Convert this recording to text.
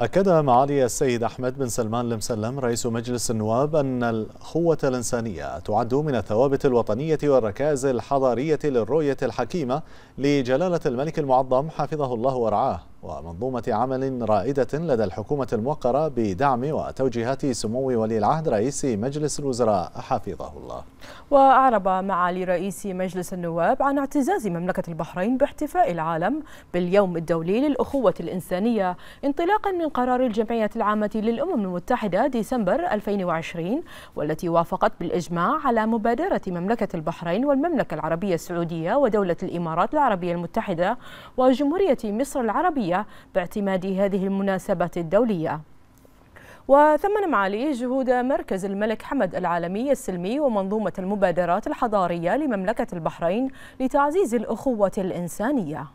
أكد معالي السيد أحمد بن سلمان المسلم رئيس مجلس النواب أن الخوة الإنسانية تعد من الثوابت الوطنية والركائز الحضارية للرؤية الحكيمة لجلالة الملك المعظم حفظه الله ورعاه ومنظومة عمل رائدة لدى الحكومة الموقرة بدعم وتوجيهات سمو ولي العهد رئيس مجلس الوزراء حفظه الله وأعرب معالي رئيس مجلس النواب عن اعتزاز مملكة البحرين باحتفاء العالم باليوم الدولي للأخوة الإنسانية انطلاقا من قرار الجمعية العامة للأمم المتحدة ديسمبر 2020 والتي وافقت بالإجماع على مبادرة مملكة البحرين والمملكة العربية السعودية ودولة الإمارات العربية المتحدة وجمهورية مصر العربية باعتماد هذه المناسبة الدولية وثمن معاليه جهود مركز الملك حمد العالمي السلمي ومنظومة المبادرات الحضارية لمملكة البحرين لتعزيز الأخوة الإنسانية